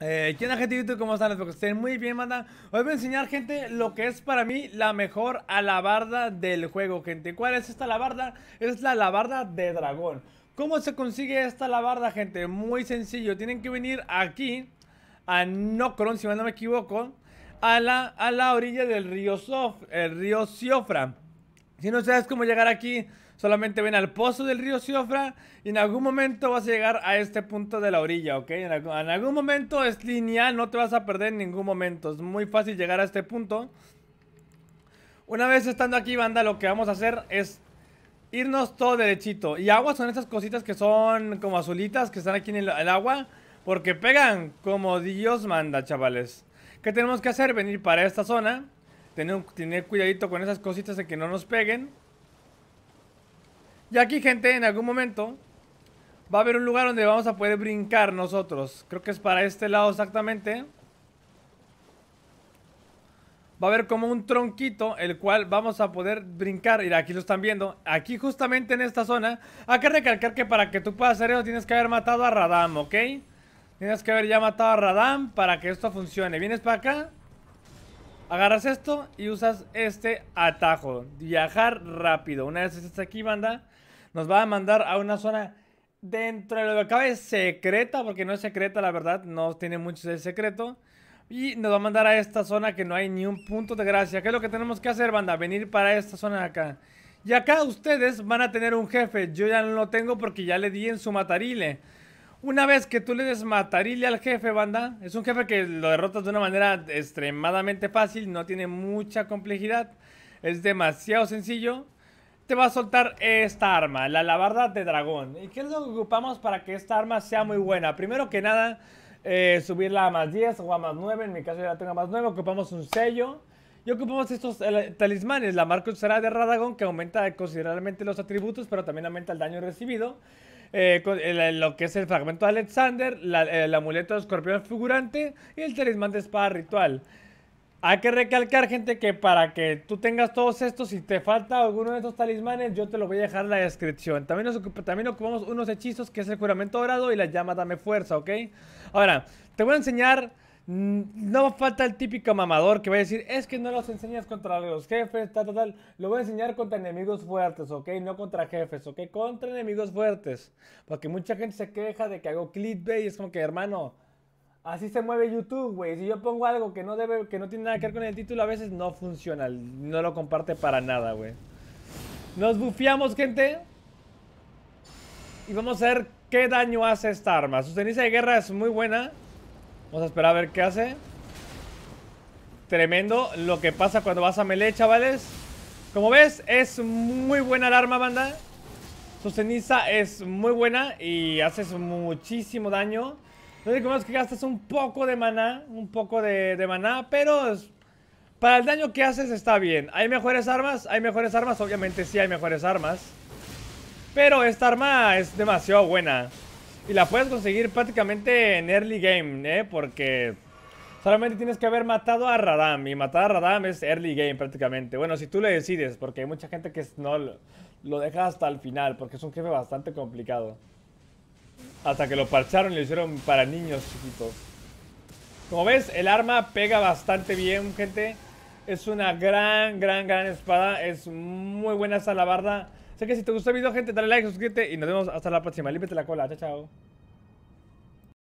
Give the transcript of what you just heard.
Eh, ¿Qué onda gente de YouTube? ¿Cómo están? Espero que estén muy bien, manda. Hoy voy a enseñar, gente, lo que es para mí la mejor alabarda del juego, gente. ¿Cuál es esta alabarda? Es la alabarda de dragón. ¿Cómo se consigue esta alabarda, gente? Muy sencillo. Tienen que venir aquí, a Nocron, si no me equivoco, a la, a la orilla del río Sof, el río Siofra. Si no sabes cómo llegar aquí, solamente ven al pozo del río Siofra y en algún momento vas a llegar a este punto de la orilla, ¿ok? En, algún, momento es lineal, no te vas a perder en ningún momento. Es muy fácil llegar a este punto. Una vez estando aquí, banda, lo que vamos a hacer es irnos todo derechito. Y aguas son esas cositas que son como azulitas, que están aquí en el agua, porque pegan como Dios manda, chavales. ¿Qué tenemos que hacer? Venir para esta zona. Tener, tener cuidadito con esas cositas de que no nos peguen. Y aquí, gente, en algún momento va a haber un lugar donde vamos a poder brincar nosotros. Creo que es para este lado exactamente. Va a haber como un tronquito, el cual vamos a poder brincar. Y aquí lo están viendo. Aquí justamente en esta zona. Hay que recalcar que para que tú puedas hacer eso tienes que haber matado a Radam, ¿ok? Tienes que haber ya matado a Radam para que esto funcione. Vienes para acá. Agarras esto y usas este atajo. Viajar rápido. Una vez estés aquí, banda, nos va a mandar a una zona dentro de lo que cabe secreta, porque no es secreta, la verdad. No tiene mucho de secreto. Y nos va a mandar a esta zona que no hay ni un punto de gracia. ¿Qué es lo que tenemos que hacer, banda? Venir para esta zona de acá. Y acá ustedes van a tener un jefe. Yo ya no lo tengo porque ya le di en su matarile. Una vez que tú le des matarile al jefe, banda, es un jefe que lo derrotas de una manera extremadamente fácil, no tiene mucha complejidad, es demasiado sencillo. Te va a soltar esta arma, la alabarda de dragón. ¿Y qué es lo que ocupamos para que esta arma sea muy buena? Primero que nada, eh, subirla a más 10 o a más 9, en mi caso ya la tengo a más 9, ocupamos un sello. Y ocupamos estos eh, talismanes. La marca será de Radagon que aumenta considerablemente los atributos, pero también aumenta el daño recibido. Eh, eh, lo que es el fragmento de Alexander, el amuleto de escorpión figurante y el talismán de espada ritual. Hay que recalcar, gente, que para que tú tengas todos estos, si te falta alguno de estos talismanes, yo te lo voy a dejar en la descripción. También, nos también ocupamos unos hechizos, que es el juramento dorado y la llama dame fuerza, ¿ok? Ahora, te voy a enseñar Mm, no falta el típico mamador que va a decir, es que no los enseñas contra los jefes, tal, tal, tal. Lo voy a enseñar contra enemigos fuertes, ¿ok? No contra jefes, ¿ok? Contra enemigos fuertes. Porque mucha gente se queja de que hago clickbait y es como que, hermano, así se mueve YouTube, güey. Si yo pongo algo que no debe, que no tiene nada que ver con el título, a veces no funciona. No lo comparte para nada, güey. Nos bufiamos, gente. Y vamos a ver qué daño hace esta arma. Su ceniza de guerra es muy buena. Vamos a esperar a ver qué hace. Tremendo lo que pasa cuando vas a melee, chavales. Como ves, es muy buena el arma, banda. Su ceniza es muy buena y haces muchísimo daño. Lo único es que gastas un poco de maná, un poco de, de maná, pero para el daño que haces está bien. ¿Hay mejores armas? ¿Hay mejores armas? Obviamente sí hay mejores armas. Pero esta arma es demasiado buena. Y la puedes conseguir prácticamente en early game, ¿eh? Porque solamente tienes que haber matado a Radam. Y matar a Radam es early game prácticamente. Bueno, si tú le decides, porque hay mucha gente que no lo deja hasta el final, porque es un jefe bastante complicado. Hasta que lo parcharon y lo hicieron para niños chiquitos. Como ves, el arma pega bastante bien, gente. Es una gran, gran, gran espada. Es muy buena esa alabarda sé que si te gustó el video, gente, dale like, suscríbete y nos vemos hasta la próxima. Límpete la cola. Chao, chao.